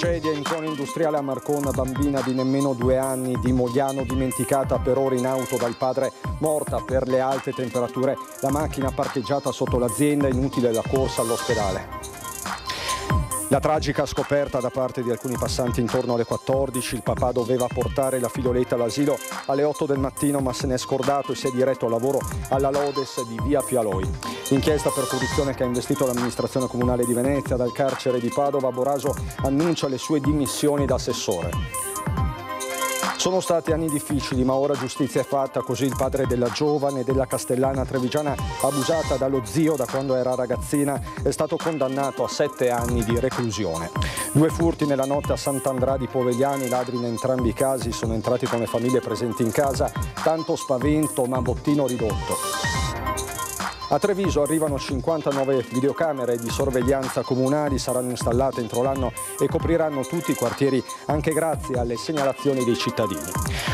Tragedia in zona industriale a Marcona, bambina di nemmeno due anni di Mogliano dimenticata per ore in auto dal padre, morta per le alte temperature. La macchina parcheggiata sotto l'azienda, inutile la corsa all'ospedale. La tragica scoperta da parte di alcuni passanti intorno alle 14, il papà doveva portare la figlioletta all'asilo alle 8 del mattino ma se n'è scordato e si è diretto al lavoro alla Lodes di via Pialoi. Inchiesta per corruzione che ha investito l'amministrazione comunale di Venezia dal carcere di Padova, Boraso annuncia le sue dimissioni da assessore. Sono stati anni difficili, ma ora giustizia è fatta, così il padre della giovane, della castellana trevigiana, abusata dallo zio da quando era ragazzina, è stato condannato a sette anni di reclusione. Due furti nella notte a Sant'Andrà di Povegliani, ladri in entrambi i casi sono entrati come famiglie presenti in casa, tanto spavento ma bottino ridotto. A Treviso arrivano 59 videocamere di sorveglianza comunali, saranno installate entro l'anno e copriranno tutti i quartieri anche grazie alle segnalazioni dei cittadini.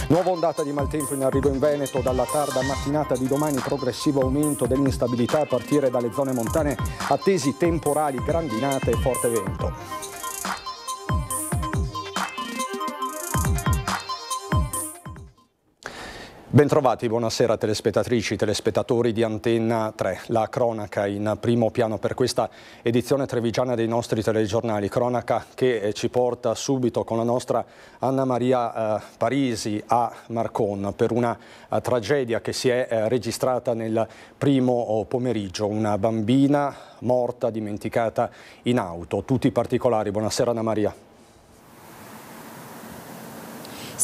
Nuova ondata di maltempo in arrivo in Veneto, dalla tarda mattinata di domani progressivo aumento dell'instabilità a partire dalle zone montane, attesi temporali, grandinate e forte vento. Bentrovati, buonasera telespettatrici, telespettatori di Antenna 3. La cronaca in primo piano per questa edizione trevigiana dei nostri telegiornali. Cronaca che eh, ci porta subito con la nostra Anna Maria eh, Parisi a Marcon per una eh, tragedia che si è eh, registrata nel primo oh, pomeriggio. Una bambina morta, dimenticata in auto. Tutti i particolari. Buonasera Anna Maria.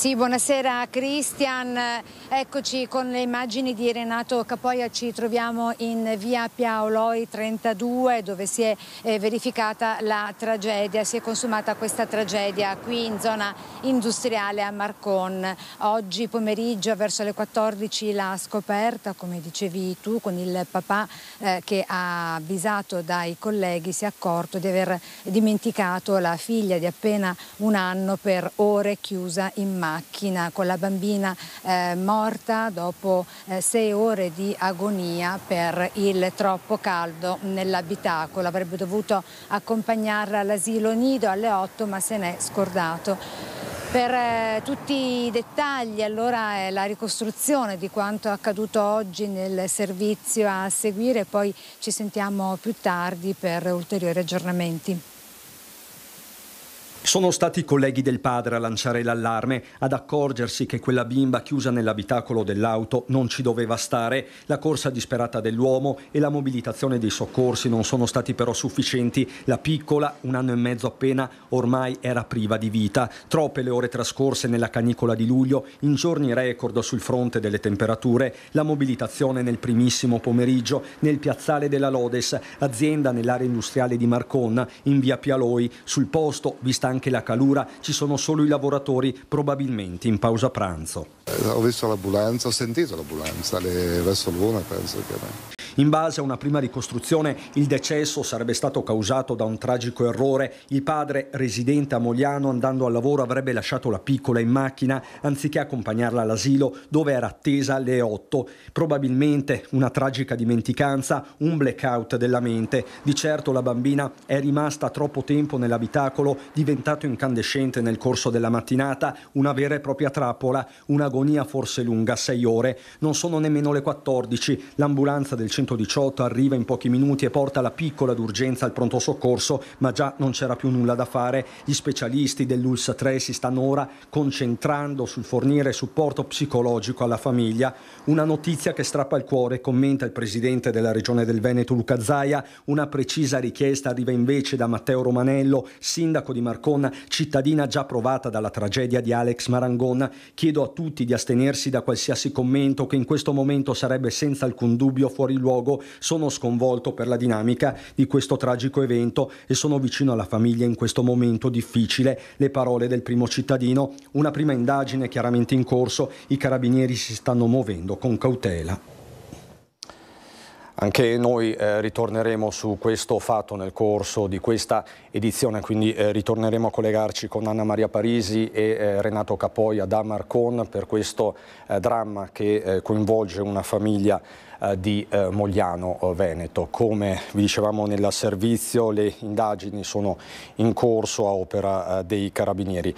Sì, buonasera Cristian, eccoci con le immagini di Renato Capoia, ci troviamo in via Piaoloi 32 dove si è eh, verificata la tragedia, si è consumata questa tragedia qui in zona industriale a Marcon. Oggi pomeriggio verso le 14 la scoperta, come dicevi tu, con il papà eh, che ha avvisato dai colleghi, si è accorto di aver dimenticato la figlia di appena un anno per ore chiusa in mano macchina con la bambina eh, morta dopo eh, sei ore di agonia per il troppo caldo nell'abitacolo. Avrebbe dovuto accompagnarla all'asilo nido alle 8 ma se n'è scordato. Per eh, tutti i dettagli allora è la ricostruzione di quanto accaduto oggi nel servizio a seguire, poi ci sentiamo più tardi per ulteriori aggiornamenti. Sono stati i colleghi del padre a lanciare l'allarme, ad accorgersi che quella bimba chiusa nell'abitacolo dell'auto non ci doveva stare. La corsa disperata dell'uomo e la mobilitazione dei soccorsi non sono stati però sufficienti. La piccola, un anno e mezzo appena, ormai era priva di vita. Troppe le ore trascorse nella canicola di luglio, in giorni record sul fronte delle temperature, la mobilitazione nel primissimo pomeriggio nel piazzale della Lodes, azienda nell'area industriale di Marconna, in via Pialoi. Sul posto, vista anche la calura, ci sono solo i lavoratori, probabilmente in pausa pranzo. Eh, ho visto l'ambulanza, ho sentito l'ambulanza, le... verso l'una penso che era. In base a una prima ricostruzione, il decesso sarebbe stato causato da un tragico errore. Il padre, residente a Mogliano, andando al lavoro avrebbe lasciato la piccola in macchina anziché accompagnarla all'asilo, dove era attesa alle 8. Probabilmente una tragica dimenticanza, un blackout della mente. Di certo la bambina è rimasta troppo tempo nell'abitacolo, diventato incandescente nel corso della mattinata, una vera e propria trappola, un'agonia forse lunga, 6 ore. Non sono nemmeno le 14. L'ambulanza del centro 118 arriva in pochi minuti e porta la piccola d'urgenza al pronto soccorso, ma già non c'era più nulla da fare. Gli specialisti dell'ULS 3 si stanno ora concentrando sul fornire supporto psicologico alla famiglia. Una notizia che strappa il cuore, commenta il presidente della regione del Veneto Luca Zaia. Una precisa richiesta arriva invece da Matteo Romanello, sindaco di Marcona, cittadina già provata dalla tragedia di Alex Marangona. Chiedo a tutti di astenersi da qualsiasi commento che in questo momento sarebbe senza alcun dubbio fuori luogo luogo sono sconvolto per la dinamica di questo tragico evento e sono vicino alla famiglia in questo momento difficile. Le parole del primo cittadino, una prima indagine chiaramente in corso, i carabinieri si stanno muovendo con cautela. Anche noi eh, ritorneremo su questo fatto nel corso di questa edizione, quindi eh, ritorneremo a collegarci con Anna Maria Parisi e eh, Renato Capoia da Marcon per questo eh, dramma che eh, coinvolge una famiglia eh, di eh, Mogliano eh, Veneto. Come vi dicevamo nel servizio le indagini sono in corso a opera dei carabinieri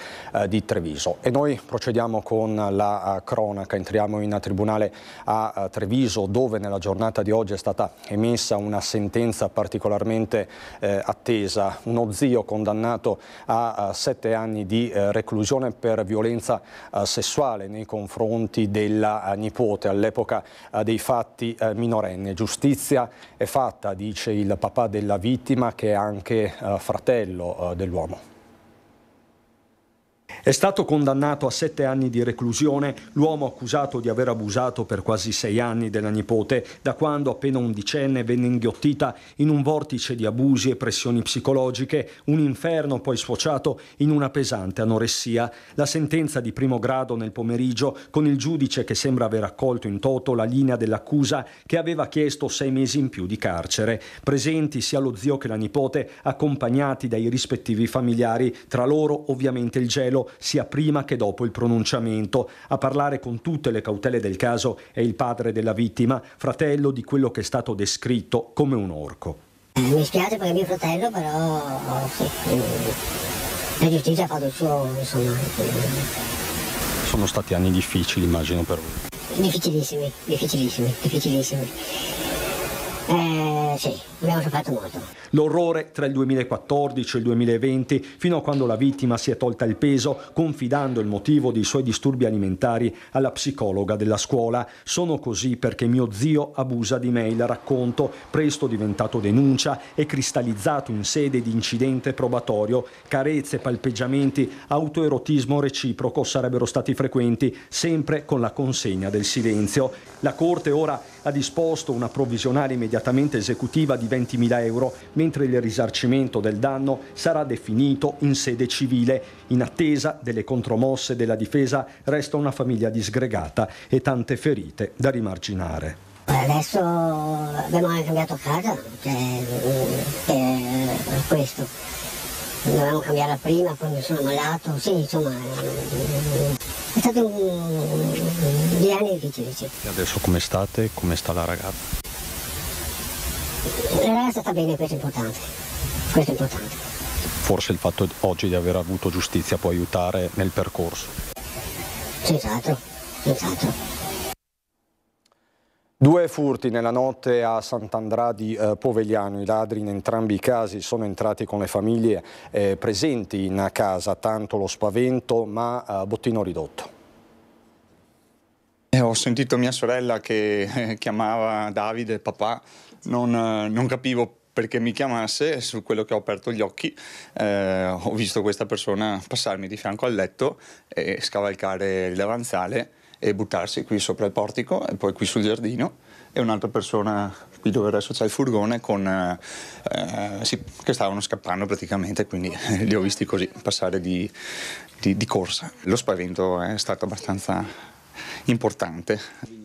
di Treviso e noi procediamo con la cronaca, entriamo in tribunale a Treviso dove nella giornata di oggi è stata emessa una sentenza particolarmente attesa, uno zio condannato a sette anni di reclusione per violenza sessuale nei confronti della nipote all'epoca dei fatti eh, minorenne. Giustizia è fatta, dice il papà della vittima che è anche eh, fratello eh, dell'uomo. È stato condannato a sette anni di reclusione l'uomo accusato di aver abusato per quasi sei anni della nipote, da quando appena undicenne venne inghiottita in un vortice di abusi e pressioni psicologiche, un inferno poi sfociato in una pesante anoressia. La sentenza di primo grado nel pomeriggio, con il giudice che sembra aver accolto in toto la linea dell'accusa che aveva chiesto sei mesi in più di carcere. Presenti sia lo zio che la nipote, accompagnati dai rispettivi familiari, tra loro ovviamente il gelo sia prima che dopo il pronunciamento. A parlare con tutte le cautele del caso è il padre della vittima, fratello di quello che è stato descritto come un orco. Mi spiace perché mio fratello, però sì, la giustizia ha fatto il suo, insomma. Sono stati anni difficili, immagino, per voi. Difficilissimi, difficilissimi, difficilissimi. Eh, sì, L'orrore tra il 2014 e il 2020, fino a quando la vittima si è tolta il peso, confidando il motivo dei suoi disturbi alimentari alla psicologa della scuola. Sono così perché mio zio abusa di me, il racconto, presto diventato denuncia e cristallizzato in sede di incidente probatorio. Carezze, palpeggiamenti, autoerotismo reciproco sarebbero stati frequenti, sempre con la consegna del silenzio. La Corte ora ha disposto una provvisionale immediatamente esecutiva di 20.000 euro, mentre il risarcimento del danno sarà definito in sede civile. In attesa delle contromosse della difesa resta una famiglia disgregata e tante ferite da rimarginare. Adesso abbiamo anche cambiato casa, cioè, per mm, eh, questo. Dovevamo cambiarla prima, poi sono malato, sì, insomma, mm, è stato un, degli anni difficili. Sì. E adesso come state? Come sta la ragazza? La ragazza sta bene, questo è importante. Questo è importante. Forse il fatto oggi di aver avuto giustizia può aiutare nel percorso. Senz'altro, senz'altro. Due furti nella notte a Sant'Andrà di eh, Povegliano. I ladri in entrambi i casi sono entrati con le famiglie eh, presenti in casa, tanto lo spavento, ma eh, bottino ridotto. Eh, ho sentito mia sorella che chiamava Davide, papà, non, eh, non capivo perché mi chiamasse su quello che ho aperto gli occhi eh, ho visto questa persona passarmi di fianco al letto e scavalcare il davanzale e buttarsi qui sopra il portico e poi qui sul giardino e un'altra persona qui dove adesso c'è il furgone con, eh, sì, che stavano scappando praticamente quindi li ho visti così passare di, di, di corsa lo spavento è stato abbastanza importante.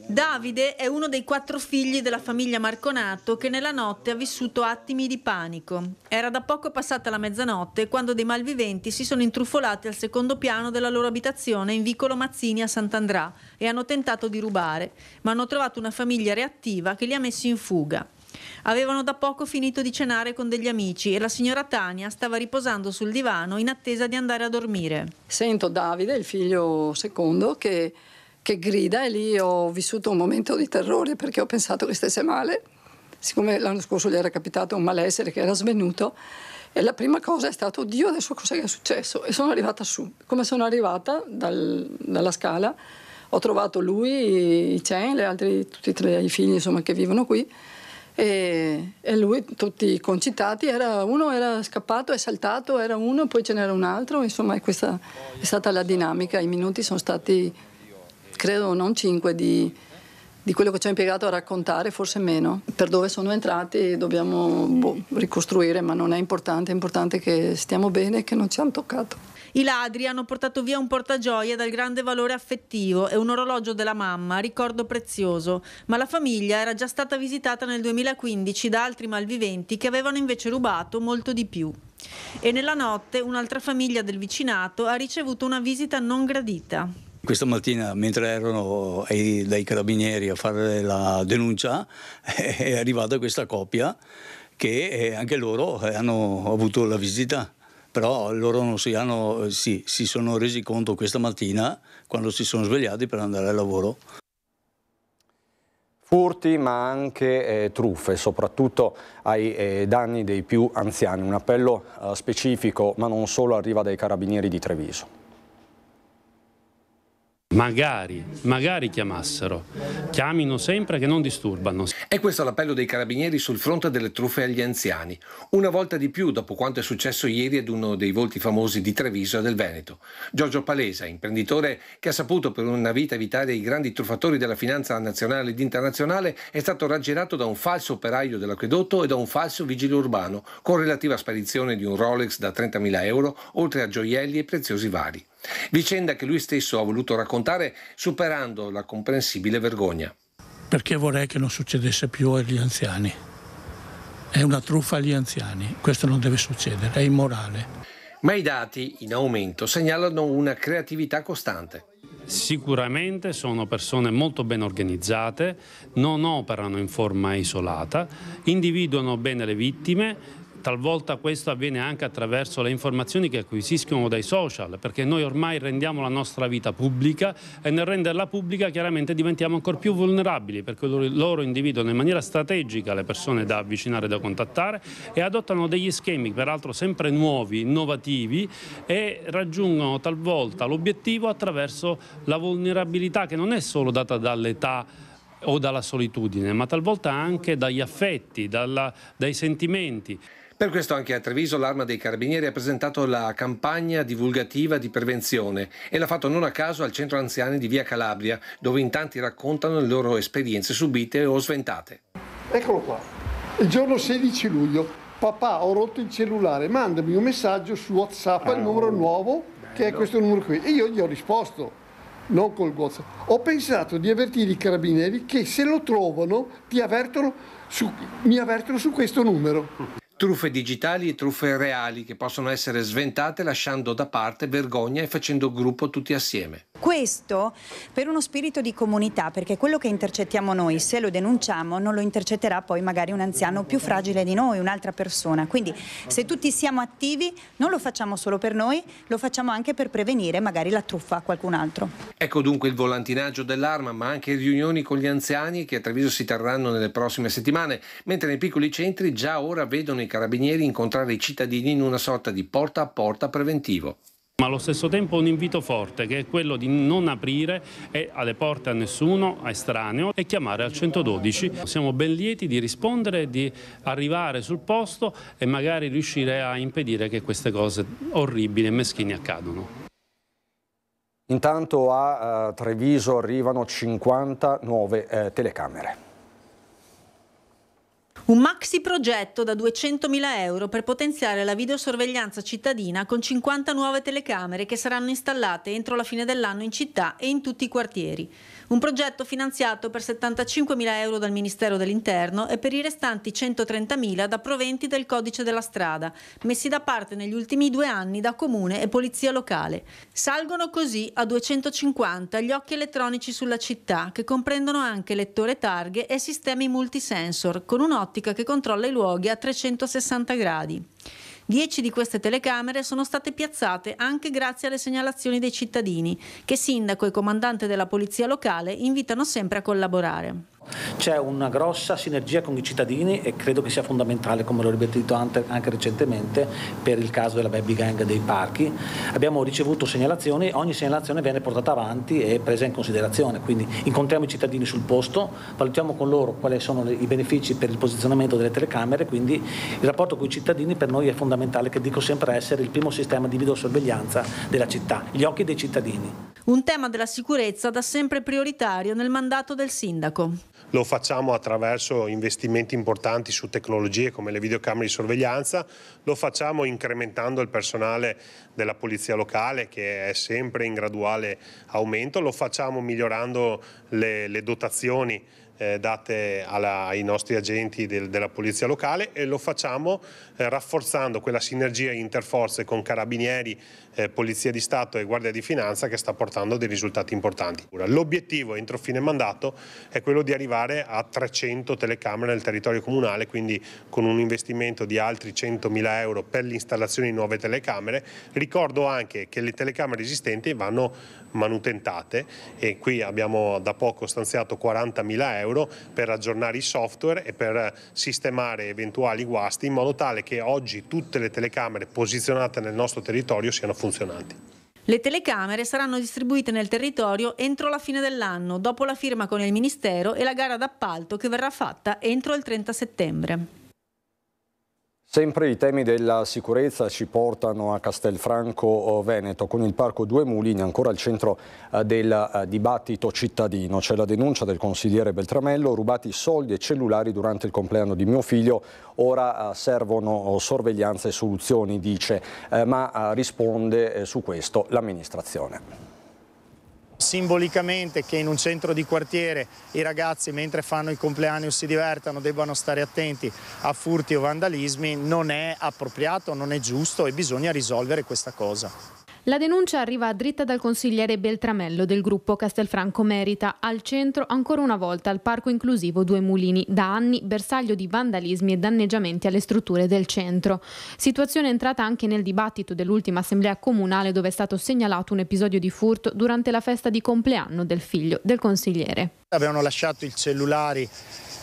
Davide è uno dei quattro figli della famiglia Marconato che nella notte ha vissuto attimi di panico. Era da poco passata la mezzanotte quando dei malviventi si sono intrufolati al secondo piano della loro abitazione in vicolo Mazzini a Sant'Andrà e hanno tentato di rubare, ma hanno trovato una famiglia reattiva che li ha messi in fuga. Avevano da poco finito di cenare con degli amici e la signora Tania stava riposando sul divano in attesa di andare a dormire. Sento Davide, il figlio secondo, che che grida e lì ho vissuto un momento di terrore perché ho pensato che stesse male, siccome l'anno scorso gli era capitato un malessere che era svenuto e la prima cosa è stata oddio adesso cosa è successo e sono arrivata su. Come sono arrivata dal, dalla scala ho trovato lui, i Chen, gli altri, tutti e tre i figli insomma, che vivono qui e, e, lui, tutti concitati, era, uno era scappato, è saltato, era uno, poi ce n'era un altro, insomma questa è stata la dinamica, i minuti sono stati credo non 5 di, di quello che ci ha impiegato a raccontare, forse meno. Per dove sono entrati dobbiamo boh, ricostruire, ma non è importante, è importante che stiamo bene e che non ci hanno toccato. I ladri hanno portato via un portagioia dal grande valore affettivo e un orologio della mamma, ricordo prezioso, ma la famiglia era già stata visitata nel 2015 da altri malviventi che avevano invece rubato molto di più. E nella notte un'altra famiglia del vicinato ha ricevuto una visita non gradita. Questa mattina, mentre erano dai carabinieri a fare la denuncia, è arrivata questa coppia che eh, anche loro eh, hanno avuto la visita però loro si, hanno, sì, si, sono resi conto questa mattina quando si sono svegliati per andare al lavoro. Furti ma anche eh, truffe, soprattutto ai eh, danni dei più anziani. Un appello eh, specifico ma non solo arriva dai carabinieri di Treviso. Magari, magari chiamassero. Chiamino sempre che non disturbano. E questo l'appello dei carabinieri sul fronte delle truffe agli anziani. Una volta di più dopo quanto è successo ieri ad uno dei volti famosi di Treviso e del Veneto. Giorgio Palesa, imprenditore che ha saputo per una vita evitare i grandi truffatori della finanza nazionale ed internazionale, è stato raggirato da un falso operaio dell'acquedotto e da un falso vigile urbano, con relativa sparizione di un Rolex da 30.000 euro, oltre a gioielli e preziosi vari vicenda che lui stesso ha voluto raccontare superando la comprensibile vergogna. Perché vorrei che non succedesse più agli anziani. È una truffa agli anziani, questo non deve succedere, è immorale. Ma i dati in aumento segnalano una creatività costante. Sicuramente sono persone molto ben organizzate, non operano in forma isolata, individuano bene le vittime, Talvolta questo avviene anche attraverso le informazioni che acquisiscono dai social, perché noi ormai rendiamo la nostra vita pubblica e nel renderla pubblica chiaramente diventiamo ancora più vulnerabili, perché loro individuano in maniera strategica le persone da avvicinare, da contattare e adottano degli schemi, peraltro sempre nuovi, innovativi e raggiungono talvolta l'obiettivo attraverso la vulnerabilità che non è solo data dall'età o dalla solitudine, ma talvolta anche dagli affetti, dalla, dai sentimenti. Per questo anche a Treviso l'Arma dei Carabinieri ha presentato la campagna divulgativa di prevenzione e l'ha fatto non a caso al centro anziani di Via Calabria, dove in tanti raccontano le loro esperienze subite o sventate. Eccolo qua, il giorno 16 luglio. Papà, ho rotto il cellulare, mandami un messaggio su WhatsApp al ah, oh, numero nuovo, bello. che è questo numero qui. E io gli ho risposto non col guazzo. Ho pensato di avvertire i carabinieri che se lo trovano avvertono su, mi avvertono su questo numero truffe digitali e truffe reali che possono essere sventate lasciando da parte vergogna e facendo gruppo tutti assieme. Questo per uno spirito di comunità, perché quello che intercettiamo noi, se lo denunciamo, non lo intercetterà poi magari un anziano più fragile di noi, un'altra persona. Quindi se tutti siamo attivi, non lo facciamo solo per noi, lo facciamo anche per prevenire magari la truffa a qualcun altro. Ecco dunque il volantinaggio dell'arma, ma anche riunioni con gli anziani che a Treviso si terranno nelle prossime settimane, mentre nei piccoli centri già ora vedono i carabinieri incontrare i cittadini in una sorta di porta a porta preventivo ma allo stesso tempo un invito forte che è quello di non aprire alle porte a nessuno, a estraneo e chiamare al 112. Siamo ben lieti di rispondere, di arrivare sul posto e magari riuscire a impedire che queste cose orribili e meschine accadano. Intanto a eh, Treviso arrivano 59 eh, telecamere. Un maxi progetto da 200.000 euro per potenziare la videosorveglianza cittadina con 50 nuove telecamere che saranno installate entro la fine dell'anno in città e in tutti i quartieri. Un progetto finanziato per 75.000 euro dal Ministero dell'Interno e per i restanti 130.000 da proventi del codice della strada, messi da parte negli ultimi due anni da comune e polizia locale. Salgono così a 250 gli occhi elettronici sulla città, che comprendono anche lettore targhe e sistemi multisensor, con un'ottica che controlla i luoghi a 360 gradi. Dieci di queste telecamere sono state piazzate anche grazie alle segnalazioni dei cittadini, che sindaco e comandante della polizia locale invitano sempre a collaborare. C'è una grossa sinergia con i cittadini e credo che sia fondamentale, come l'ho ribadito anche recentemente, per il caso della baby gang dei parchi. Abbiamo ricevuto segnalazioni, ogni segnalazione viene portata avanti e presa in considerazione, quindi incontriamo i cittadini sul posto, valutiamo con loro quali sono i benefici per il posizionamento delle telecamere, quindi il rapporto con i cittadini per noi è fondamentale, che dico sempre essere il primo sistema di videosorveglianza della città, gli occhi dei cittadini. Un tema della sicurezza da sempre prioritario nel mandato del sindaco. Lo facciamo attraverso investimenti importanti su tecnologie come le videocamere di sorveglianza, lo facciamo incrementando il personale della polizia locale che è sempre in graduale aumento, lo facciamo migliorando le, le dotazioni eh, date alla, ai nostri agenti del, della polizia locale e lo facciamo eh, rafforzando quella sinergia interforze con Carabinieri, eh, Polizia di Stato e Guardia di Finanza che sta portando dei risultati importanti. L'obiettivo entro fine mandato è quello di arrivare a 300 telecamere nel territorio comunale, quindi con un investimento di altri 100.000 euro per l'installazione di nuove telecamere. Ricordo anche che le telecamere esistenti vanno manutentate e qui abbiamo da poco stanziato 40.000 euro per aggiornare i software e per sistemare eventuali guasti in modo tale che che oggi tutte le telecamere posizionate nel nostro territorio siano funzionanti. Le telecamere saranno distribuite nel territorio entro la fine dell'anno, dopo la firma con il Ministero e la gara d'appalto che verrà fatta entro il 30 settembre. Sempre i temi della sicurezza ci portano a Castelfranco eh, Veneto con il parco Due Mulini ancora al centro eh, del eh, dibattito cittadino. C'è la denuncia del consigliere Beltramello, rubati soldi e cellulari durante il compleanno di mio figlio, ora servono oh, sorveglianza e soluzioni, dice, ma risponde su questo l'amministrazione simbolicamente che in un centro di quartiere i ragazzi mentre fanno i compleanno o si divertano debbano stare attenti a furti o vandalismi non è appropriato, non è giusto e bisogna risolvere questa cosa. La denuncia arriva dritta dal consigliere Beltramello del gruppo Castelfranco Merita, al centro ancora una volta al parco inclusivo Due Mulini, da anni bersaglio di vandalismi e danneggiamenti alle strutture del centro. Situazione entrata anche nel dibattito dell'ultima assemblea comunale dove è stato segnalato un episodio di furto durante la festa di compleanno del figlio del consigliere. Avevano lasciato i cellulari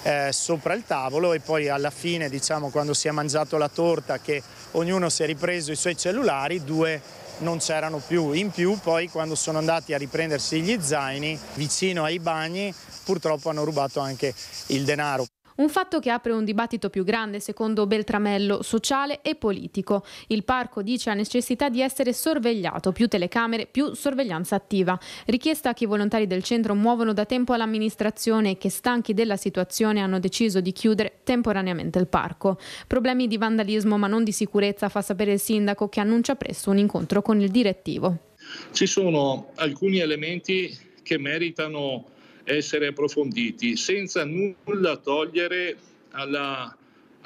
eh, sopra il tavolo e poi alla fine, diciamo, quando si è mangiato la torta che ognuno si è ripreso i suoi cellulari, due non c'erano più. In più poi quando sono andati a riprendersi gli zaini vicino ai bagni purtroppo hanno rubato anche il denaro. Un fatto che apre un dibattito più grande, secondo Beltramello, sociale e politico. Il parco, dice, ha necessità di essere sorvegliato, più telecamere, più sorveglianza attiva. Richiesta che i volontari del centro muovono da tempo all'amministrazione e che, stanchi della situazione, hanno deciso di chiudere temporaneamente il parco. Problemi di vandalismo ma non di sicurezza fa sapere il sindaco che annuncia presto un incontro con il direttivo. Ci sono alcuni elementi che meritano essere approfonditi senza nulla togliere alla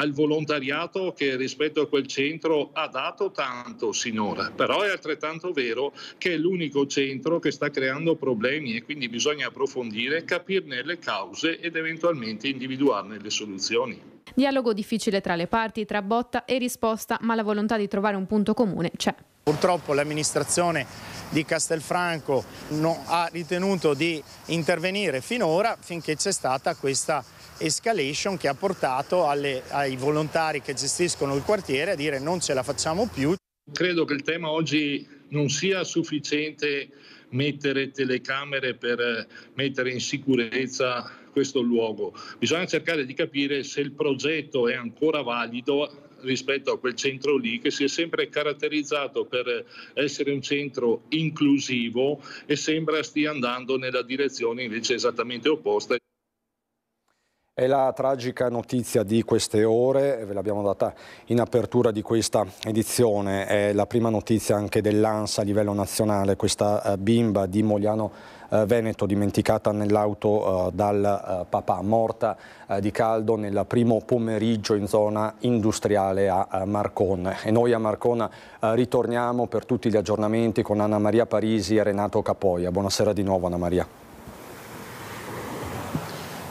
al volontariato che rispetto a quel centro ha dato tanto sinora, però è altrettanto vero che è l'unico centro che sta creando problemi e quindi bisogna approfondire, capirne le cause ed eventualmente individuarne le soluzioni. Dialogo difficile tra le parti, tra botta e risposta, ma la volontà di trovare un punto comune c'è. Purtroppo l'amministrazione di Castelfranco non ha ritenuto di intervenire finora finché c'è stata questa escalation che ha portato alle, ai volontari che gestiscono il quartiere a dire non ce la facciamo più. Credo che il tema oggi non sia sufficiente mettere telecamere per eh, mettere in sicurezza questo luogo. Bisogna cercare di capire se il progetto è ancora valido rispetto a quel centro lì che si è sempre caratterizzato per essere un centro inclusivo e sembra stia andando nella direzione invece esattamente opposta. È la tragica notizia di queste ore, ve l'abbiamo data in apertura di questa edizione, è la prima notizia anche dell'ANSA a livello nazionale, questa eh, bimba di Mogliano eh, Veneto dimenticata nell'auto eh, dal papà, morta di caldo nel primo pomeriggio in zona industriale a Marcon. E noi a Marcon ritorniamo per tutti gli aggiornamenti con Anna Maria Parisi e Renato Capoia. Buonasera di nuovo Anna Maria.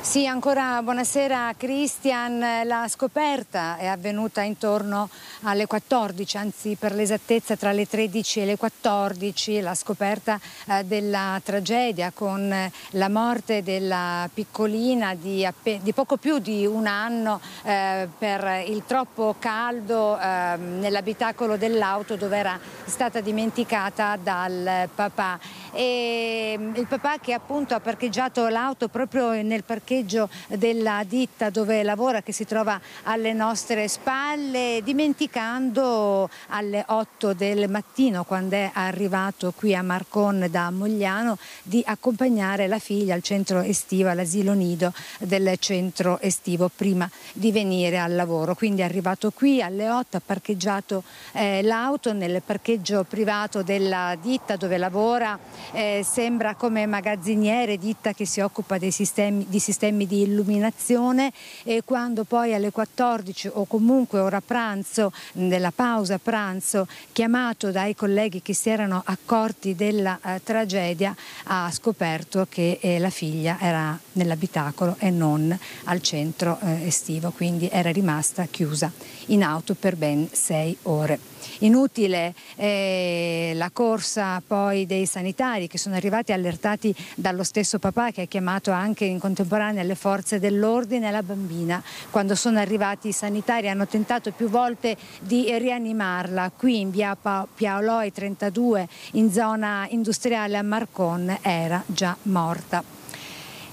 Sì, ancora buonasera Christian. La scoperta è avvenuta intorno alle 14, anzi per l'esattezza tra le 13 e le 14, la scoperta eh, della tragedia con eh, la morte della piccolina di, di, poco più di un anno eh, per il troppo caldo ehm, nell'abitacolo dell'auto dove era stata dimenticata dal papà. E, mm, il papà che appunto ha parcheggiato l'auto proprio nel parcheggio parcheggio della ditta dove lavora che si trova alle nostre spalle, dimenticando alle 8 del mattino quando è arrivato qui a Marcon da Mogliano di accompagnare la figlia al centro estivo, all'asilo nido del centro estivo prima di venire al lavoro. Quindi è arrivato qui alle 8, ha parcheggiato eh, l'auto nel parcheggio privato della ditta dove lavora, eh, sembra come magazziniere, ditta che si occupa dei sistemi, di sistemi sistemi di illuminazione e quando poi alle 14 o comunque ora pranzo, nella pausa pranzo, chiamato dai colleghi che si erano accorti della eh, tragedia, ha scoperto che eh, la figlia era nell'abitacolo e non al centro eh, estivo, quindi era rimasta chiusa in auto per ben sei ore. Inutile eh, la corsa poi dei sanitari che sono arrivati allertati dallo stesso papà che ha chiamato anche in contemporanea violenza nelle forze dell'ordine alla bambina. Quando sono arrivati i sanitari hanno tentato più volte di rianimarla qui in via pa- Piaoloi 32 in zona industriale a Marcon era già morta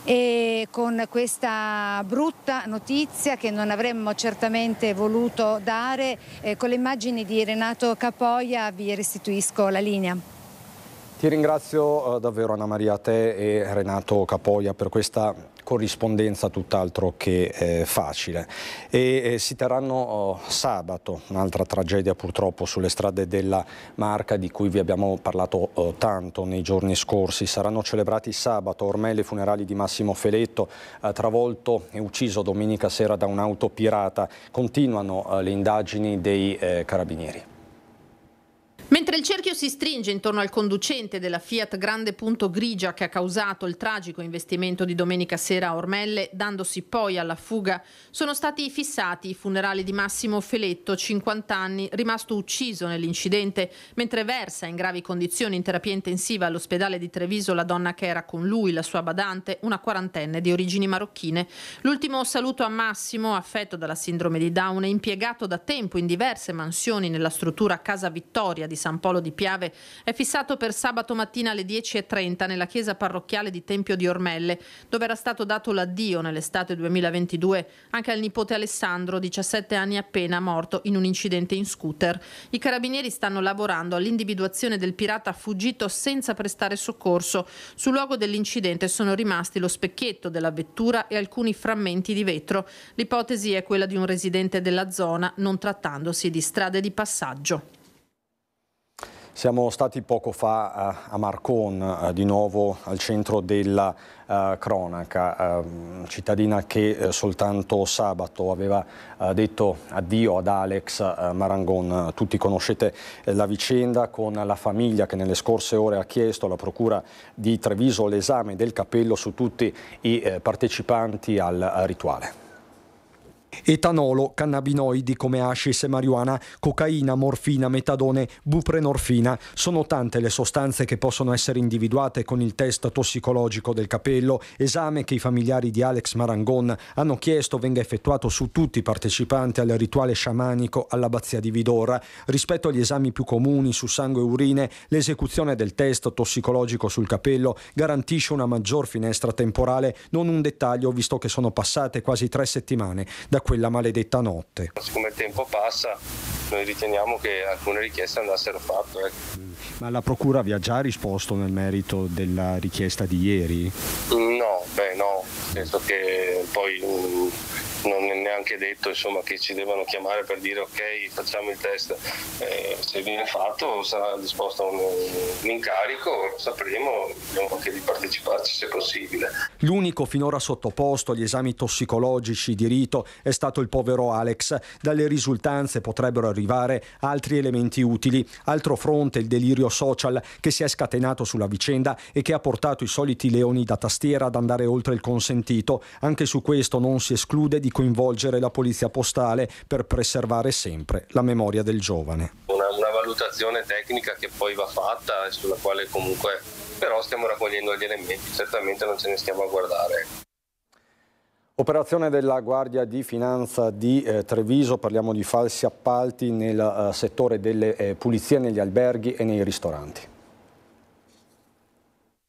e con questa brutta notizia che non avremmo certamente voluto dare, eh, con le immagini di Renato Capoia vi restituisco la linea. Ti ringrazio eh, davvero Anna Maria, te e Renato Capoia per questa corrispondenza tutt'altro che eh, facile. E eh, si terranno oh, sabato, un'altra tragedia purtroppo sulle strade della Marca di cui vi abbiamo parlato oh, tanto nei giorni scorsi. Saranno celebrati sabato ormai le funerali di Massimo Feletto, eh, travolto e ucciso domenica sera da un'auto pirata. Continuano eh, le indagini dei eh, carabinieri. Mentre il cerchio si stringe intorno al conducente della Fiat Grande Punto Grigia che ha causato il tragico investimento di domenica sera a Ormelle, dandosi poi alla fuga, sono stati fissati i funerali di Massimo Feletto, 50 anni, rimasto ucciso nell'incidente, mentre versa in gravi condizioni in terapia intensiva all'ospedale di Treviso la donna che era con lui, la sua badante, una quarantenne di origini marocchine. L'ultimo saluto a Massimo, affetto dalla sindrome di Down e impiegato da tempo in diverse mansioni nella struttura Casa Vittoria di di San Polo di Piave è fissato per sabato mattina alle 10.30 nella chiesa parrocchiale di Tempio di Ormelle, dove era stato dato l'addio nell'estate 2022 anche al nipote Alessandro, 17 anni appena morto in un incidente in scooter. I carabinieri stanno lavorando all'individuazione del pirata fuggito senza prestare soccorso. Sul luogo dell'incidente sono rimasti lo specchietto della vettura e alcuni frammenti di vetro. L'ipotesi è quella di un residente della zona, non trattandosi di strade di passaggio. Siamo stati poco fa eh, a Marcon, eh, di nuovo al centro della eh, cronaca, ehm, cittadina che soltanto sabato aveva detto addio ad Alex Marangon. Tutti conoscete la vicenda con la famiglia che nelle scorse ore ha chiesto alla Procura di Treviso l'esame del capello su tutti i partecipanti al rituale etanolo, cannabinoidi come hashish e marijuana, cocaina, morfina, metadone, buprenorfina. Sono tante le sostanze che possono essere individuate con il test tossicologico del capello, esame che i familiari di Alex Marangon hanno chiesto venga effettuato su tutti i partecipanti al rituale sciamanico all'abbazia di Vidora. Rispetto agli esami più comuni su sangue e urine, l'esecuzione del test tossicologico sul capello garantisce una maggior finestra temporale, non un dettaglio visto che sono passate quasi tre settimane da quella maledetta notte. Siccome il tempo passa, noi riteniamo che alcune richieste andassero fatte. Eh. Ma la Procura vi ha già risposto nel merito della richiesta di ieri? No, beh no, penso che poi mm, non è neanche detto insomma, che ci devono chiamare per dire ok facciamo il test, eh, se viene fatto sarà disposto un, un incarico, sapremo, anche di parteciparci se possibile. L'unico finora sottoposto agli esami tossicologici di rito è stato il povero Alex, dalle risultanze potrebbero arrivare altri elementi utili, altro fronte il delirio social che si è scatenato sulla vicenda e che ha portato i soliti leoni da tastiera ad andare oltre il consentito, anche su questo non si esclude di di coinvolgere la polizia postale per preservare sempre la memoria del giovane. Una, una valutazione tecnica che poi va fatta e sulla quale comunque però stiamo raccogliendo gli elementi, certamente non ce ne stiamo a guardare. Operazione della Guardia di Finanza di eh, Treviso, parliamo di falsi appalti nel eh, settore delle eh, pulizie negli alberghi e nei ristoranti.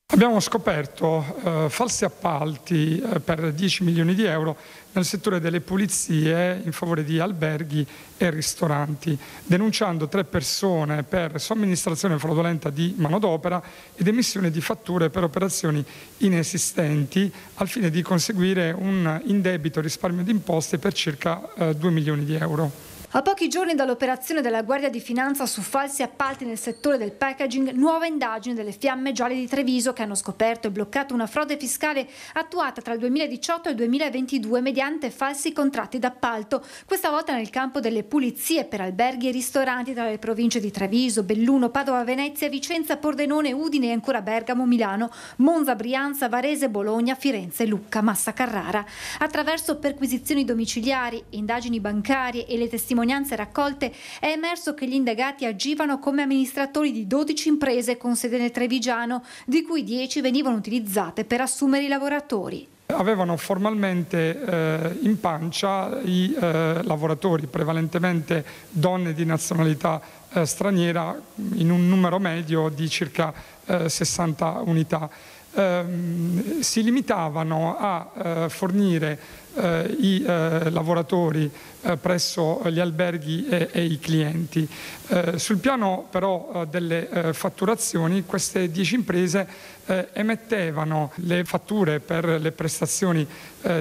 Abbiamo scoperto eh, falsi appalti eh, per 10 milioni di euro nel settore delle pulizie in favore di alberghi e ristoranti, denunciando tre persone per somministrazione fraudolenta di manodopera ed emissione di fatture per operazioni inesistenti al fine di conseguire un indebito risparmio di imposte per circa eh, 2 milioni di euro. A pochi giorni dall'operazione della Guardia di Finanza su falsi appalti nel settore del packaging, nuova indagine delle fiamme gialle di Treviso che hanno scoperto e bloccato una frode fiscale attuata tra il 2018 e il 2022 mediante falsi contratti d'appalto, questa volta nel campo delle pulizie per alberghi e ristoranti tra le province di Treviso, Belluno, Padova, Venezia, Vicenza, Pordenone, Udine e ancora Bergamo, Milano, Monza, Brianza, Varese, Bologna, Firenze, Lucca, Massa Carrara. Attraverso perquisizioni domiciliari, indagini bancarie e le testimonianze testimonianze raccolte è emerso che gli indagati agivano come amministratori di 12 imprese con sede nel Trevigiano, di cui 10 venivano utilizzate per assumere i lavoratori. Avevano formalmente eh, in pancia i eh, lavoratori, prevalentemente donne di nazionalità eh, straniera, in un numero medio di circa 60 eh, unità ehm, si limitavano a eh, fornire eh, i eh, lavoratori eh, presso gli alberghi e, e i clienti. sul piano però delle fatturazioni queste dieci imprese emettevano le fatture per le prestazioni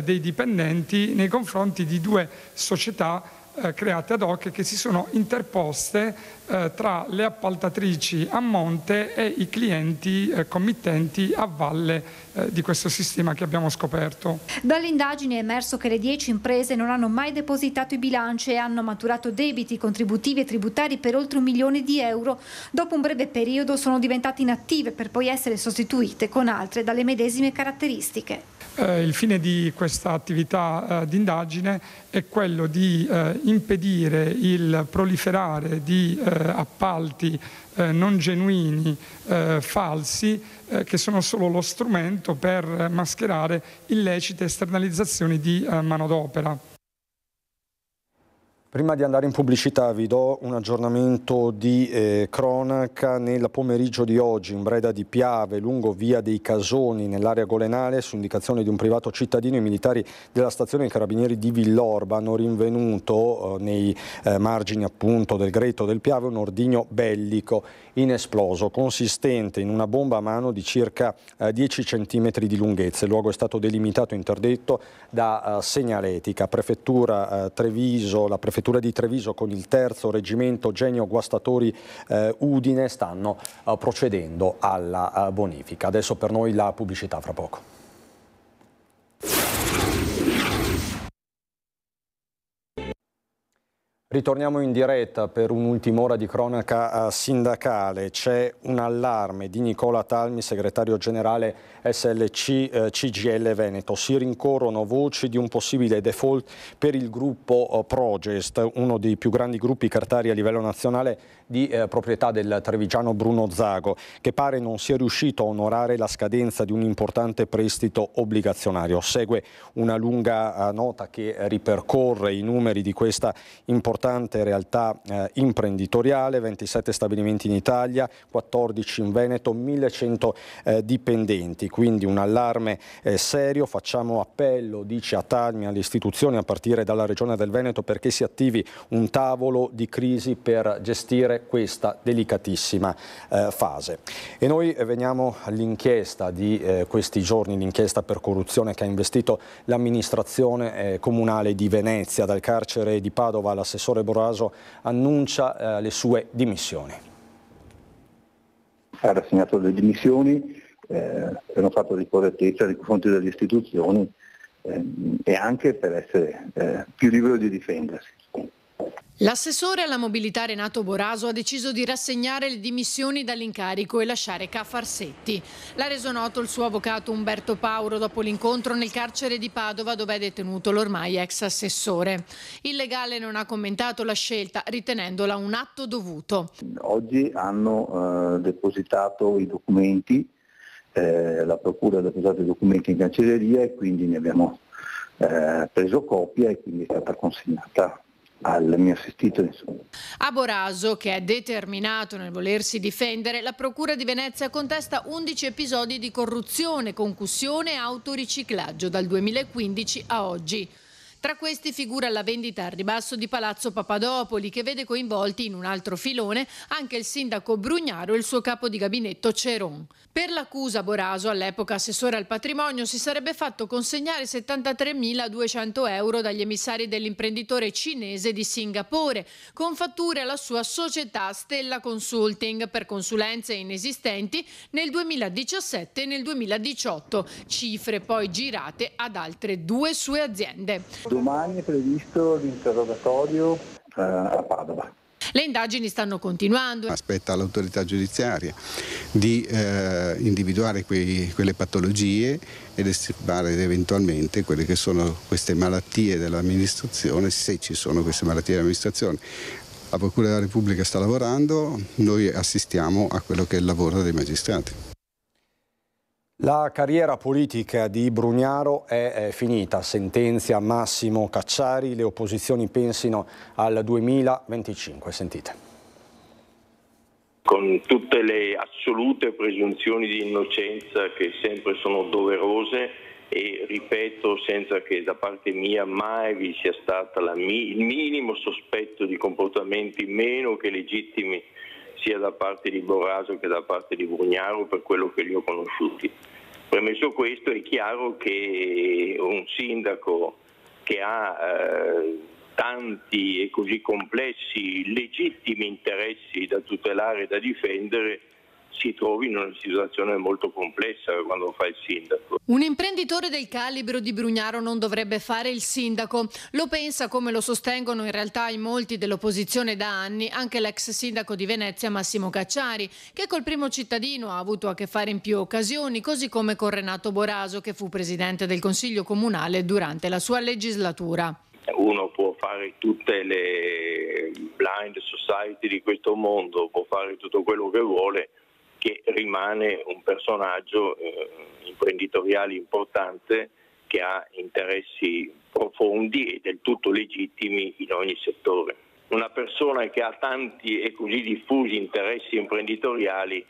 dei dipendenti nei confronti di due società eh, create ad hoc che si sono interposte eh, tra le appaltatrici a monte e i clienti eh, committenti a valle eh, di questo sistema che abbiamo scoperto. Dall'indagine è emerso che le 10 imprese non hanno mai depositato i bilanci e hanno maturato debiti contributivi e tributari per oltre un milione di euro. Dopo un breve periodo sono diventate inattive per poi essere sostituite con altre dalle medesime caratteristiche. Eh, il fine di questa attività eh, di indagine è quello di eh, impedire il proliferare di eh, appalti eh, non genuini, eh, falsi, eh, che sono solo lo strumento per mascherare illecite esternalizzazioni di eh, manodopera. Prima di andare in pubblicità vi do un aggiornamento di eh, cronaca. Nel pomeriggio di oggi in Breda di Piave, lungo via dei Casoni, nell'area golenale, su indicazione di un privato cittadino, i militari della stazione dei carabinieri di Villorba hanno rinvenuto eh, nei eh, margini appunto del greto del Piave un ordigno bellico inesploso, consistente in una bomba a mano di circa 10 eh, cm di lunghezza. Il luogo è stato delimitato e interdetto da eh, segnaletica. Prefettura, eh, Treviso, la prefettura di Treviso con il terzo reggimento Genio Guastatori Udine stanno procedendo alla bonifica. Adesso per noi la pubblicità fra poco. Ritorniamo in diretta per un'ultima ora di cronaca eh, sindacale. C'è un allarme di Nicola Talmi, segretario generale SLC eh, CGL Veneto. Si rincorrono voci di un possibile default per il gruppo eh, Progest, uno dei più grandi gruppi cartari a livello nazionale di eh, proprietà del trevigiano Bruno Zago, che pare non sia riuscito a onorare la scadenza di un importante prestito obbligazionario. Segue una lunga eh, nota che ripercorre i numeri di questa importante realtà eh, imprenditoriale, 27 stabilimenti in Italia, 14 in Veneto, 1100 eh, dipendenti, quindi un allarme eh, serio, facciamo appello, dice a Talmi, alle istituzioni a partire dalla Regione del Veneto perché si attivi un tavolo di crisi per gestire superare questa delicatissima eh, fase. E noi eh, veniamo all'inchiesta di eh, questi giorni, l'inchiesta per corruzione che ha investito l'amministrazione eh, comunale di Venezia. Dal carcere di Padova l'assessore Boraso annuncia eh, le sue dimissioni. Ha rassegnato le dimissioni eh, per un fatto ricorrettezza nei confronti delle istituzioni ehm, e anche per essere più libero di difendersi. L'assessore alla mobilità Renato Boraso ha deciso di rassegnare le dimissioni dall'incarico e lasciare Caffarsetti. L'ha reso noto il suo avvocato Umberto Pauro dopo l'incontro nel carcere di Padova dove è detenuto l'ormai ex assessore. Il legale non ha commentato la scelta ritenendola un atto dovuto. Oggi hanno eh, depositato i documenti, eh, la procura ha depositato i documenti in cancelleria e quindi ne abbiamo eh, preso copia e quindi è stata consegnata al mio assistito. Insomma. A Boraso, che è determinato nel volersi difendere, la Procura di Venezia contesta 11 episodi di corruzione, concussione e autoriciclaggio dal 2015 a oggi. Tra questi figura la vendita al ribasso di Palazzo Papadopoli che vede coinvolti in un altro filone anche il sindaco Brugnaro e il suo capo di gabinetto Ceron. Per l'accusa Boraso, all'epoca assessore al patrimonio, si sarebbe fatto consegnare 73.200 euro dagli emissari dell'imprenditore cinese di Singapore, con fatture alla sua società Stella Consulting per consulenze inesistenti nel 2017 e nel 2018, cifre poi girate ad altre due sue aziende domani è previsto l'interrogatorio eh, a Padova. Le indagini stanno continuando. Aspetta l'autorità giudiziaria di eh, individuare quei, quelle patologie ed estirpare eventualmente quelle che sono queste malattie dell'amministrazione, se ci sono queste malattie dell'amministrazione. La Procura della Repubblica sta lavorando, noi assistiamo a quello che è il lavoro dei magistrati. La carriera politica di Brugnaro è, è, finita, sentenzia Massimo Cacciari, le opposizioni pensino al 2025, sentite. Con tutte le assolute presunzioni di innocenza che sempre sono doverose e ripeto senza che da parte mia mai vi sia stato mi il minimo sospetto di comportamenti meno che legittimi sia da parte di Borraso che da parte di Brugnaro per quello che li ho conosciuti. Premesso questo è chiaro che un sindaco che ha eh, tanti e così complessi legittimi interessi da tutelare e da difendere si trovi in una situazione molto complessa quando fa il sindaco. Un imprenditore del calibro di Brugnaro non dovrebbe fare il sindaco. Lo pensa come lo sostengono in realtà in molti dell'opposizione da anni, anche l'ex sindaco di Venezia Massimo Cacciari, che col primo cittadino ha avuto a che fare in più occasioni, così come con Renato Boraso, che fu presidente del Consiglio Comunale durante la sua legislatura uno può fare tutte le blind society di questo mondo, può fare tutto quello che vuole, che rimane un personaggio eh, imprenditoriale importante che ha interessi profondi e del tutto legittimi in ogni settore. Una persona che ha tanti e così diffusi interessi imprenditoriali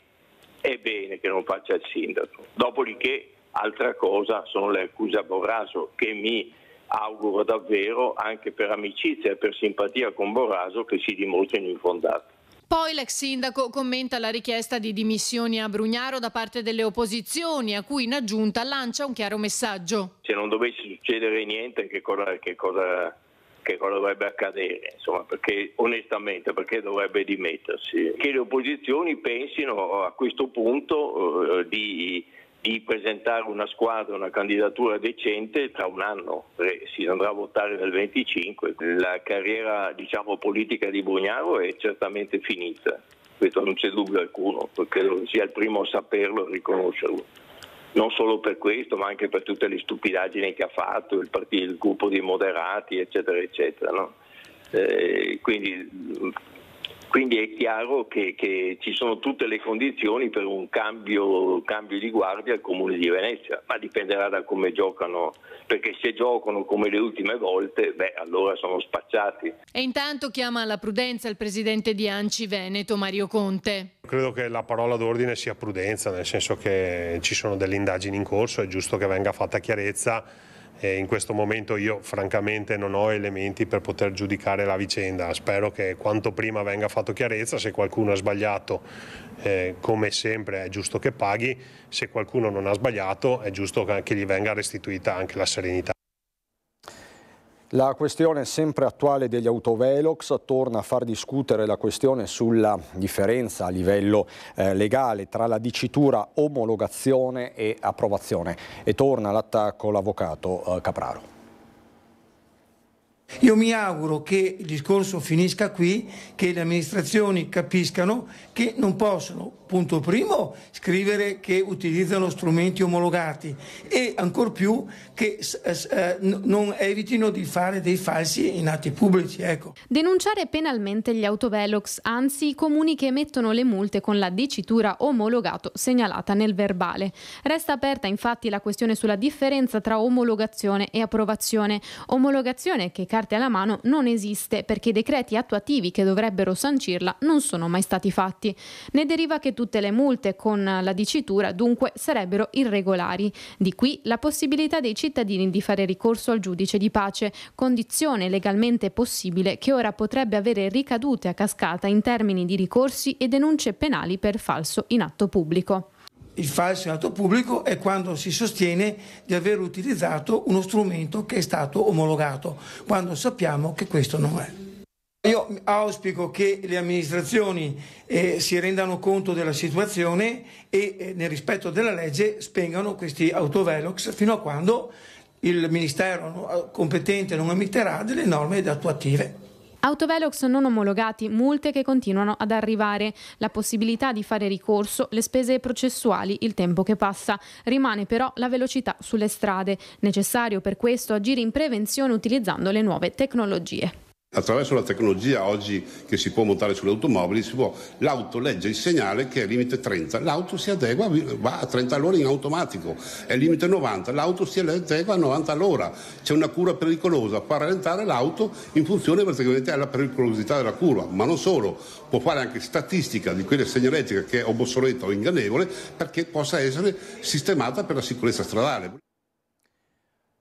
è bene che non faccia il sindaco. Dopodiché, altra cosa sono le accuse a Borraso che mi auguro davvero, anche per amicizia e per simpatia con Borraso, che si dimostrino infondate. Poi l'ex sindaco commenta la richiesta di dimissioni a Brugnaro da parte delle opposizioni, a cui in aggiunta lancia un chiaro messaggio. Se non dovesse succedere niente, che cosa, che cosa, che cosa dovrebbe accadere? Insomma, perché, onestamente, perché dovrebbe dimettersi? Che le opposizioni pensino a questo punto eh, di di presentare una squadra, una candidatura decente tra un anno, si andrà a votare nel 25, la carriera diciamo, politica di Brugnaro è certamente finita, questo non c'è dubbio alcuno, credo sia il primo a saperlo e riconoscerlo. Non solo per questo, ma anche per tutte le stupidaggini che ha fatto, il, partito, il gruppo dei moderati, eccetera, eccetera. No? Eh, quindi quindi è chiaro che, che, ci sono tutte le condizioni per un cambio, cambio, di guardia al Comune di Venezia, ma dipenderà da come giocano, perché se giocano come le ultime volte, beh, allora sono spacciati. E intanto chiama alla prudenza il presidente di Anci Veneto, Mario Conte. Credo che la parola d'ordine sia prudenza, nel senso che ci sono delle indagini in corso, è giusto che venga fatta chiarezza in questo momento io francamente non ho elementi per poter giudicare la vicenda, spero che quanto prima venga fatto chiarezza, se qualcuno ha sbagliato eh, come sempre è giusto che paghi, se qualcuno non ha sbagliato è giusto che gli venga restituita anche la serenità. La questione sempre attuale degli autovelox torna a far discutere la questione sulla differenza a livello eh, legale tra la dicitura omologazione e approvazione e torna all'attacco l'avvocato eh, Capraro. Io mi auguro che il discorso finisca qui, che le amministrazioni capiscano che non possono, punto primo, scrivere che utilizzano strumenti omologati e ancor più che eh, non evitino di fare dei falsi in atti pubblici. Ecco. Denunciare penalmente gli autovelox, anzi i comuni che emettono le multe con la dicitura omologato segnalata nel verbale. Resta aperta infatti la questione sulla differenza tra omologazione e approvazione. Omologazione che carte alla mano non esiste perché i decreti attuativi che dovrebbero sancirla non sono mai stati fatti. Ne deriva che tutte le multe con la dicitura dunque sarebbero irregolari. Di qui la possibilità dei cittadini di fare ricorso al giudice di pace, condizione legalmente possibile che ora potrebbe avere ricadute a cascata in termini di ricorsi e denunce penali per falso in atto pubblico. Il falso in atto pubblico è quando si sostiene di aver utilizzato uno strumento che è stato omologato, quando sappiamo che questo non è. Io auspico che le amministrazioni eh, si rendano conto della situazione e eh, nel rispetto della legge spengano questi autovelox fino a quando il Ministero eh, competente non emetterà delle norme attuative. Autovelox non omologati, multe che continuano ad arrivare, la possibilità di fare ricorso, le spese processuali, il tempo che passa. Rimane però la velocità sulle strade, necessario per questo agire in prevenzione utilizzando le nuove tecnologie attraverso la tecnologia oggi che si può montare sulle automobili, può, l'auto legge il segnale che è limite 30, l'auto si adegua, va a 30 all'ora in automatico, è limite 90, l'auto si adegua a 90 all'ora, c'è una curva pericolosa, fa rallentare l'auto in funzione praticamente alla pericolosità della curva, ma non solo, può fare anche statistica di quella segnaletica che è obsoleta o ingannevole perché possa essere sistemata per la sicurezza stradale.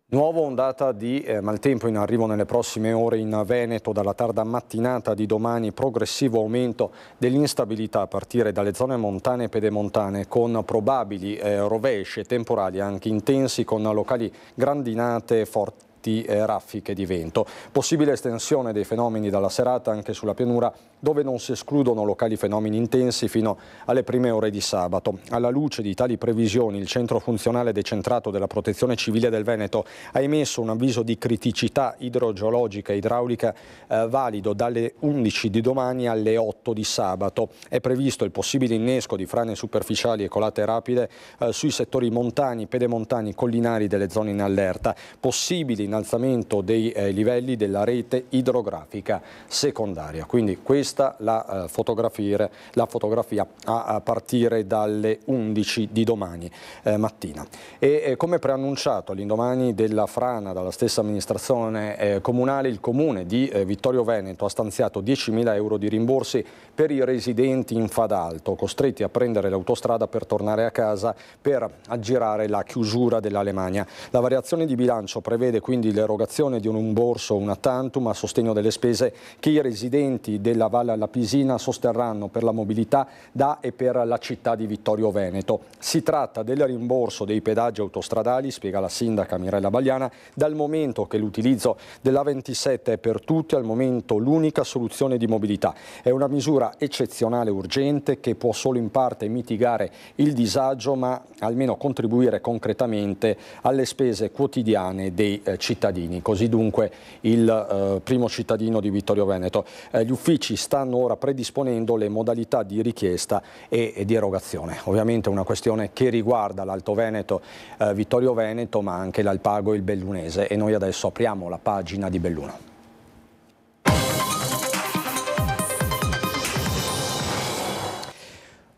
Nuova ondata di eh, maltempo in arrivo nelle prossime ore in Veneto, dalla tarda mattinata di domani progressivo aumento dell'instabilità a partire dalle zone montane e pedemontane con probabili eh, rovesci temporali anche intensi con locali grandinate forti forti eh, raffiche di vento. Possibile estensione dei fenomeni dalla serata anche sulla pianura dove non si escludono locali fenomeni intensi fino alle prime ore di sabato. Alla luce di tali previsioni il Centro Funzionale Decentrato della Protezione Civile del Veneto ha emesso un avviso di criticità idrogeologica e idraulica eh, valido dalle 11 di domani alle 8 di sabato. È previsto il possibile innesco di frane superficiali e colate rapide eh, sui settori montani, pedemontani, collinari delle zone in allerta. Possibili in innalzamento dei eh, livelli della rete idrografica secondaria. Quindi questa la, eh, fotografia, la fotografia a, a, partire dalle 11 di domani eh, mattina. E eh, come preannunciato all'indomani della frana dalla stessa amministrazione eh, comunale, il comune di eh, Vittorio Veneto ha stanziato 10.000 euro di rimborsi per i residenti in Fadalto, costretti a prendere l'autostrada per tornare a casa per aggirare la chiusura dell'Alemania. La variazione di bilancio prevede quindi quindi l'erogazione di un borso, una tantum a sostegno delle spese che i residenti della Valle alla Pisina sosterranno per la mobilità da e per la città di Vittorio Veneto. Si tratta del rimborso dei pedaggi autostradali, spiega la sindaca Mirella Bagliana, dal momento che l'utilizzo della 27 è per tutti al momento l'unica soluzione di mobilità. È una misura eccezionale e urgente che può solo in parte mitigare il disagio ma almeno contribuire concretamente alle spese quotidiane dei eh, cittadini cittadini, così dunque il eh, primo cittadino di Vittorio Veneto. Eh, gli uffici stanno ora predisponendo le modalità di richiesta e, e di erogazione. Ovviamente una questione che riguarda l'Alto Veneto, eh, Vittorio Veneto, ma anche l'Alpago e il Bellunese e noi adesso apriamo la pagina di Belluno.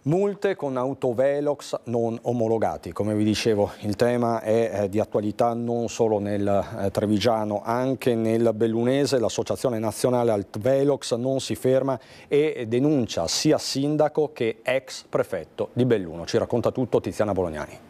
Multe con autovelox non omologati, come vi dicevo il tema è eh, di attualità non solo nel eh, Trevigiano, anche nel Bellunese l'associazione nazionale Altvelox non si ferma e denuncia sia sindaco che ex prefetto di Belluno. Ci racconta tutto Tiziana Bolognani.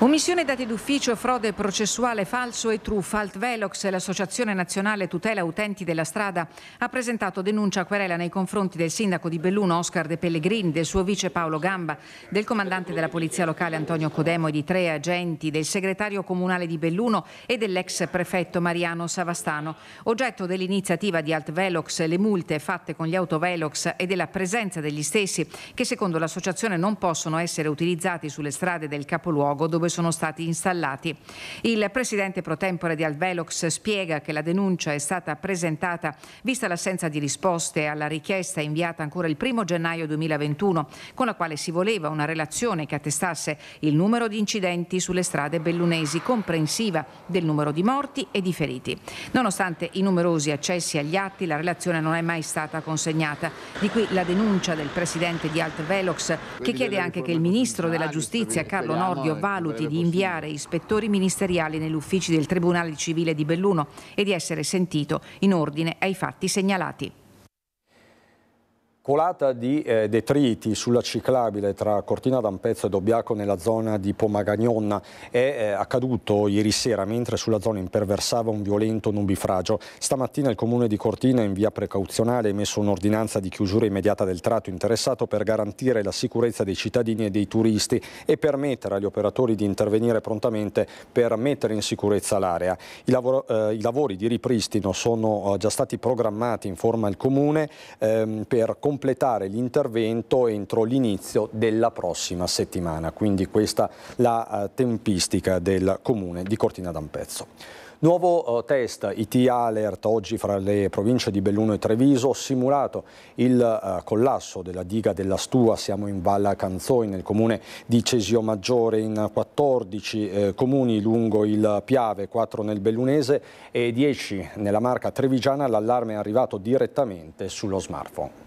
Omissione dati d'ufficio, frode processuale, falso e truffa. Altvelox, l'Associazione Nazionale Tutela Utenti della Strada, ha presentato denuncia a querela nei confronti del sindaco di Belluno Oscar De Pellegrini, del suo vice Paolo Gamba, del comandante della Polizia Locale Antonio Codemo e di tre agenti, del segretario comunale di Belluno e dell'ex prefetto Mariano Savastano. Oggetto dell'iniziativa di Altvelox le multe fatte con gli autovelox e della presenza degli stessi che secondo l'associazione non possono essere utilizzati sulle strade del capoluogo dove dove sono stati installati. Il presidente pro tempore di Alvelox spiega che la denuncia è stata presentata vista l'assenza di risposte alla richiesta inviata ancora il 1 gennaio 2021 con la quale si voleva una relazione che attestasse il numero di incidenti sulle strade bellunesi comprensiva del numero di morti e di feriti. Nonostante i numerosi accessi agli atti la relazione non è mai stata consegnata. Di qui la denuncia del presidente di Alt Velox, che chiede anche che il ministro della ah, giustizia Carlo Nordio valuti Conti di inviare ispettori ministeriali negli uffici del Tribunale Civile di Belluno e di essere sentito in ordine ai fatti segnalati colata di eh, detriti sulla ciclabile tra Cortina d'Ampezzo e Dobbiaco nella zona di Pomagagnonna è eh, accaduto ieri sera mentre sulla zona imperversava un violento nubifragio. Stamattina il comune di Cortina in via precauzionale ha emesso un'ordinanza di chiusura immediata del tratto interessato per garantire la sicurezza dei cittadini e dei turisti e permettere agli operatori di intervenire prontamente per mettere in sicurezza l'area. I, lavoro, eh, I, lavori di ripristino sono eh, già stati programmati in forma al comune ehm, per completare completare l'intervento entro l'inizio della prossima settimana. Quindi questa la eh, tempistica del comune di Cortina d'Ampezzo. Nuovo eh, test IT Alert oggi fra le province di Belluno e Treviso, simulato il eh, collasso della diga della Stua, siamo in Valla Canzoi nel comune di Cesio Maggiore in 14 comuni lungo il Piave, 4 nel Bellunese e 10 nella marca Trevigiana, l'allarme è arrivato direttamente sullo smartphone.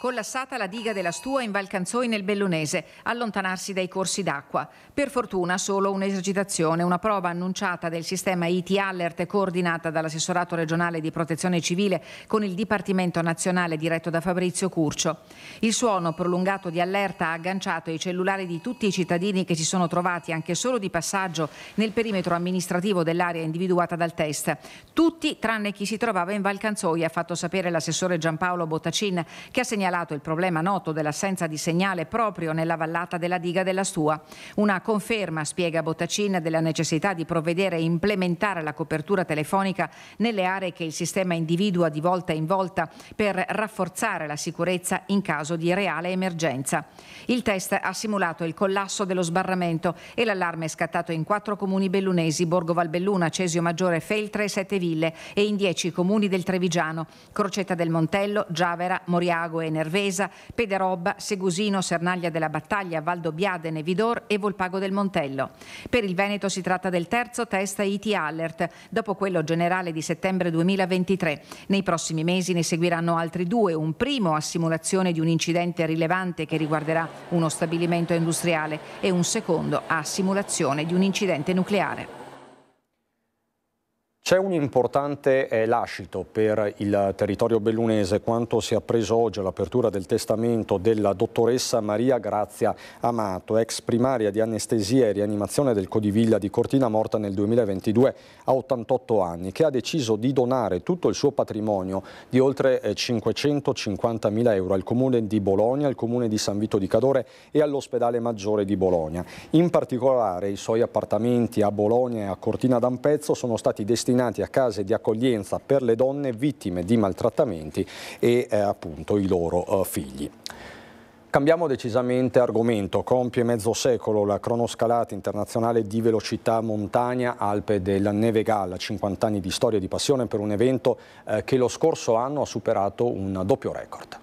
Collassata la diga della Stua in Valcanzoi nel Bellunese, allontanarsi dai corsi d'acqua. Per fortuna solo un'esercitazione, una prova annunciata del sistema IT Alert coordinata dall'assessorato regionale di protezione civile con il Dipartimento nazionale diretto da Fabrizio Curcio. Il suono prolungato di allerta ha agganciato i cellulari di tutti i cittadini che si sono trovati anche solo di passaggio nel perimetro amministrativo dell'area individuata dal test. Tutti tranne chi si trovava in Valcanzoi, ha fatto sapere l'assessore Giampaolo Bottacin che ha segnalato segnalato il problema noto dell'assenza di segnale proprio nella vallata della diga della Stua. Una conferma, spiega Bottacin, della necessità di provvedere e implementare la copertura telefonica nelle aree che il sistema individua di volta in volta per rafforzare la sicurezza in caso di reale emergenza. Il test ha simulato il collasso dello sbarramento e l'allarme è scattato in quattro comuni bellunesi, Borgo Valbelluna, Cesio Maggiore, Feltre e Sette Ville e in dieci comuni del Trevigiano, Crocetta del Montello, Giavera, Moriago e Nerano Nervesa, Pederobba, Segusino, Sernaglia della Battaglia, Valdobbiadene, Nevidor e Volpago del Montello. Per il Veneto si tratta del terzo test IT Alert, dopo quello generale di settembre 2023. Nei prossimi mesi ne seguiranno altri due, un primo a simulazione di un incidente rilevante che riguarderà uno stabilimento industriale e un secondo a simulazione di un incidente nucleare. C'è un importante eh, lascito per il territorio bellunese quanto si è appreso oggi all'apertura del testamento della dottoressa Maria Grazia Amato, ex primaria di anestesia e rianimazione del Codiviglia di Cortina morta nel 2022 a 88 anni, che ha deciso di donare tutto il suo patrimonio di oltre 550 eh, mila euro al comune di Bologna, al comune di San Vito di Cadore e all'ospedale maggiore di Bologna. In particolare i suoi appartamenti a Bologna e a Cortina d'Ampezzo sono stati destinati destinati a case di accoglienza per le donne vittime di maltrattamenti e eh, appunto i loro eh, figli. Cambiamo decisamente argomento. Compie mezzo secolo la cronoscalata internazionale di velocità montagna Alpe del Nevegalla, 50 anni di storia e di passione per un evento eh, che lo scorso anno ha superato un doppio record.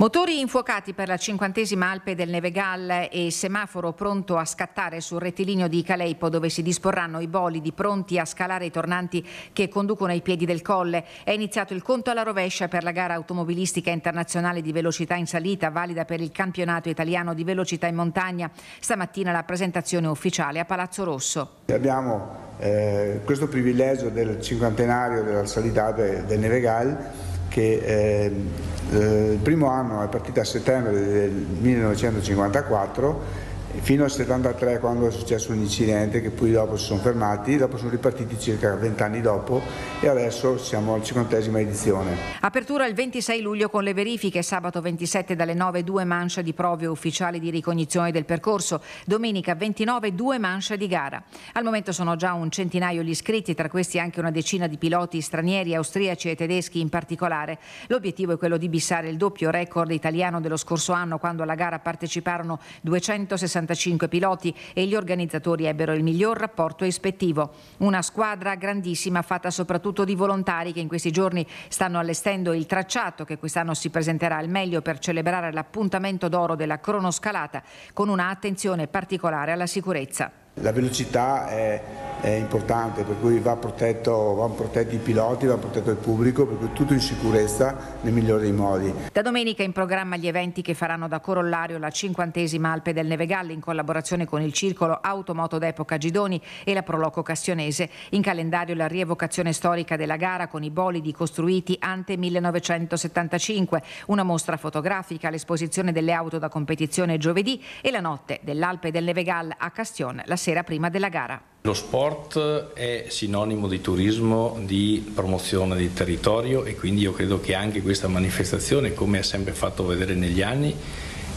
Motori infuocati per la cinquantesima Alpe del Nevegal e semaforo pronto a scattare sul rettilineo di Caleipo dove si disporranno i bolidi pronti a scalare i tornanti che conducono ai piedi del colle. È iniziato il conto alla rovescia per la gara automobilistica internazionale di velocità in salita valida per il campionato italiano di velocità in montagna. Stamattina la presentazione ufficiale a Palazzo Rosso. Abbiamo eh, questo privilegio del cinquantenario della salita del Nevegal che ehm, eh, il primo anno è partita a settembre del 1954 fino al 73 quando è successo un incidente che poi dopo si sono fermati, dopo sono ripartiti circa 20 anni dopo e adesso siamo alla cinquantesima edizione. Apertura il 26 luglio con le verifiche, sabato 27 dalle 9 due manche di prove ufficiali di ricognizione del percorso, domenica 29 due manche di gara. Al momento sono già un centinaio gli iscritti, tra questi anche una decina di piloti stranieri, austriaci e tedeschi in particolare. L'obiettivo è quello di bissare il doppio record italiano dello scorso anno quando alla gara parteciparono 260 65 piloti e gli organizzatori ebbero il miglior rapporto ispettivo. Una squadra grandissima fatta soprattutto di volontari che in questi giorni stanno allestendo il tracciato che quest'anno si presenterà al meglio per celebrare l'appuntamento d'oro della cronoscalata con un'attenzione particolare alla sicurezza. La velocità è, è importante, per cui va protetto, vanno protetti i piloti, va protetto il pubblico, per cui tutto in sicurezza nel migliore dei modi. Da domenica in programma gli eventi che faranno da corollario la cinquantesima Alpe del Nevegalli in collaborazione con il circolo Automoto d'Epoca Gidoni e la Proloco Cassionese. In calendario la rievocazione storica della gara con i bolidi costruiti ante 1975, una mostra fotografica, l'esposizione delle auto da competizione giovedì e la notte dell'Alpe del Nevegall a Castione la sera sera prima della gara. Lo sport è sinonimo di turismo, di promozione del territorio e quindi io credo che anche questa manifestazione, come ha sempre fatto vedere negli anni,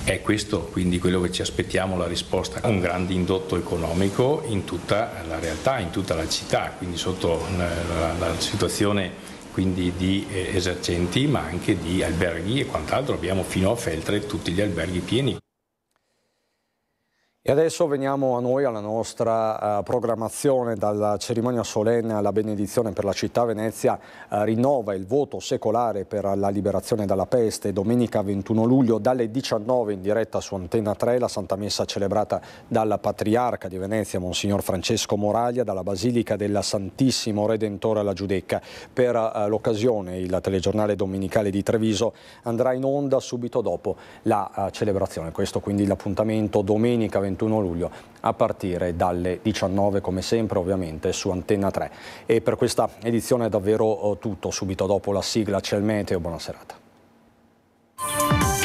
è questo quindi quello che ci aspettiamo la risposta, un grande indotto economico in tutta la realtà, in tutta la città, quindi sotto la, la, situazione quindi di eh, esercenti ma anche di alberghi e quant'altro, abbiamo fino a Feltre tutti gli alberghi pieni. E adesso veniamo a noi, alla nostra uh, programmazione, dalla cerimonia solenne alla benedizione per la città Venezia uh, rinnova il voto secolare per la liberazione dalla peste domenica 21 luglio dalle 19 in diretta su Antena 3, la Santa Messa celebrata dal Patriarca di Venezia, Monsignor Francesco Moraglia, dalla Basilica del Santissimo Redentore alla Giudecca. Per uh, l'occasione il telegiornale domenicale di Treviso andrà in onda subito dopo la celebrazione. Questo quindi l'appuntamento domenica 21 31 luglio a partire dalle 19 come sempre ovviamente su Antenna 3. E per questa edizione è davvero oh, tutto, subito dopo la sigla c'è il meteo, buona serata.